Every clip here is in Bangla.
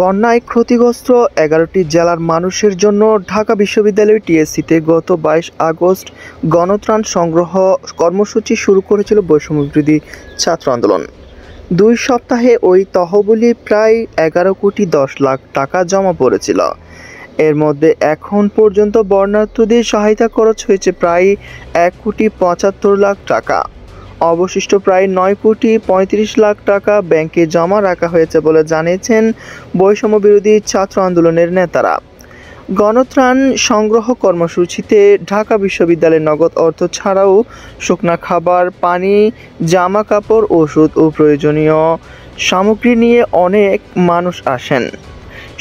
বন্যায় ক্ষতিগ্রস্ত এগারোটি জেলার মানুষের জন্য ঢাকা বিশ্ববিদ্যালয় টিএসসিতে গত বাইশ আগস্ট গণত্রাণ সংগ্রহ কর্মসূচি শুরু করেছিল বৈষম্যবিরোধী ছাত্র আন্দোলন দুই সপ্তাহে ওই তহবিলে প্রায় এগারো কোটি দশ লাখ টাকা জমা পড়েছিল এর মধ্যে এখন পর্যন্ত বর্ণার্থীদের সহায়তা খরচ হয়েছে প্রায় এক কোটি পঁচাত্তর লাখ টাকা অবশিষ্ট প্রায় নয় কোটি পঁয়ত্রিশ লাখ টাকা ব্যাংকে জমা রাখা হয়েছে বলে জানিয়েছেন বৈষম্য বিরোধী ছাত্র আন্দোলনের নেতারা গণত্রাণ সংগ্রহ কর্মসূচিতে ঢাকা বিশ্ববিদ্যালয়ের নগদ অর্থ ছাড়াও শুকনা খাবার পানি জামা কাপড় ওষুধ ও প্রয়োজনীয় সামগ্রী নিয়ে অনেক মানুষ আসেন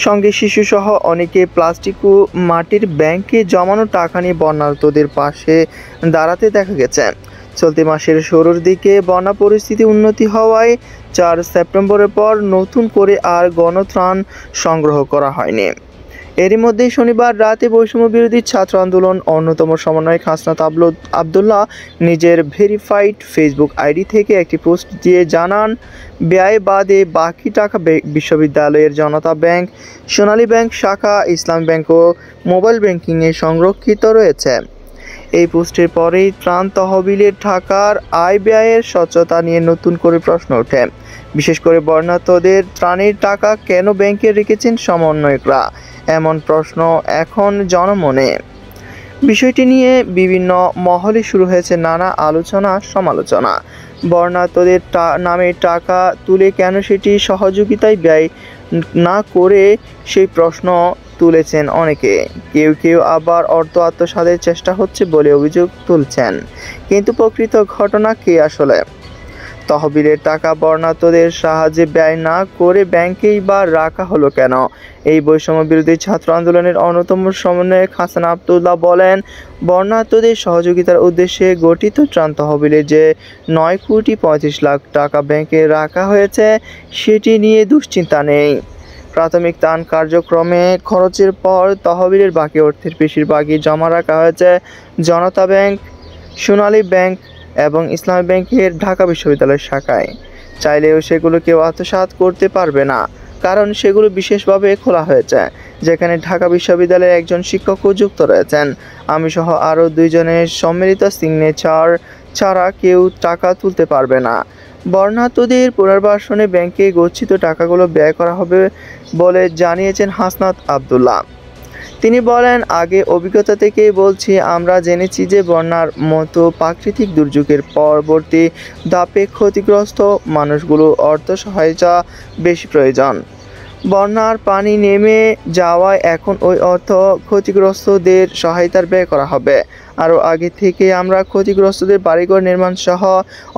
সঙ্গে শিশুসহ অনেকে প্লাস্টিক ও মাটির ব্যাংকে জমানো টাকা নিয়ে বন্যার্থদের পাশে দাঁড়াতে দেখা গেছে চলতি মাসের শুরুর দিকে বন্যা পরিস্থিতি উন্নতি হওয়ায় চার সেপ্টেম্বরের পর নতুন করে আর গণত্রাণ সংগ্রহ করা হয়নি এরই মধ্যে শনিবার রাতে বৈষম্য বিরোধী ছাত্র আন্দোলন অন্যতম সমন্বয়ক হাসনাত আবল আবদুল্লাহ নিজের ভেরিফাইড ফেসবুক আইডি থেকে একটি পোস্ট দিয়ে জানান ব্যয় বাদে বাকি টাকা বিশ্ববিদ্যালয়ের জনতা ব্যাংক সোনালী ব্যাংক শাখা ইসলাম ব্যাংক ও মোবাইল ব্যাংকিংয়ে সংরক্ষিত রয়েছে এই পোস্টের পরেই ত্রাণ তহবিলে ঢাকার আয় ব্যয়ের স্বচ্ছতা নিয়ে নতুন করে প্রশ্ন ওঠে বিশেষ করে বর্ণাতদের ত্রাণের টাকা কেন ব্যাংকে রেখেছেন সমন্বয়করা এমন প্রশ্ন এখন জনমনে বিষয়টি নিয়ে বিভিন্ন মহলে শুরু হয়েছে নানা আলোচনা সমালোচনা বর্ণাতদের নামে টাকা তুলে কেন সেটি সহযোগিতায় ব্যয় না করে সেই প্রশ্ন তুলেছেন অনেকে কেউ কেউ আবার অর্থ আত্মসাদের চেষ্টা হচ্ছে বলে অভিযোগ তুলছেন কিন্তু প্রকৃত ঘটনা কে আসলে তহবিলের টাকা বর্ণাতদের সাহায্যে ব্যয় না করে ব্যাংকেই বা রাখা হলো কেন এই বৈষম্য বিরোধী ছাত্র আন্দোলনের অন্যতম সমন্বয়ক হাসান আবদুল্লাহ বলেন বর্ণাত্মদের সহযোগিতার উদ্দেশ্যে গঠিত ত্রাণ তহবিলে যে নয় কোটি পঁয়ত্রিশ লাখ টাকা ব্যাংকে রাখা হয়েছে সেটি নিয়ে দুশ্চিন্তা নেই প্রাথমিক তান কার্যক্রমে খরচের পর তহবিলের বাকি অর্থের বেশিরভাগই জমা রাখা হয়েছে জনতা ব্যাংক সোনালী ব্যাংক এবং ইসলামী ব্যাংকের ঢাকা বিশ্ববিদ্যালয়ের শাখায় চাইলেও সেগুলো কেউ আত্মসাত করতে পারবে না কারণ সেগুলো বিশেষভাবে খোলা হয়েছে যেখানে ঢাকা বিশ্ববিদ্যালয়ের একজন শিক্ষকও যুক্ত রয়েছেন আমি সহ আরও দুইজনের সম্মিলিত সিগনেচার ছাড়া কেউ টাকা তুলতে পারবে না বর্ণার্থদের পুনর্বাসনে ব্যাংকে গচ্ছিত টাকাগুলো ব্যয় করা হবে বলে জানিয়েছেন হাসনাত আবদুল্লাহ তিনি বলেন আগে অভিজ্ঞতা থেকেই বলছি আমরা জেনেছি যে বন্যার মতো প্রাকৃতিক দুর্যোগের পরবর্তী দাপে ক্ষতিগ্রস্ত মানুষগুলো অর্থ সহায়তা বেশি প্রয়োজন বন্যার পানি নেমে যাওয়ায় এখন ওই অর্থ ক্ষতিগ্রস্তদের সহায়তার ব্যয় করা হবে আরও আগে থেকে আমরা ক্ষতিগ্রস্তদের বাড়িঘর নির্মাণ সহ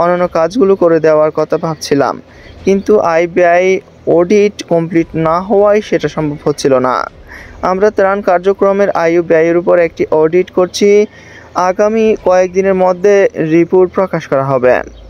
অন্যান্য কাজগুলো করে দেওয়ার কথা ভাবছিলাম কিন্তু আইবিআই অডিট কমপ্লিট না হওয়ায় সেটা সম্ভব হচ্ছিল না আমরা ত্রাণ কার্যক্রমের আয়ু ব্যয়ের উপর একটি অডিট করছি আগামী কয়েকদিনের মধ্যে রিপোর্ট প্রকাশ করা হবে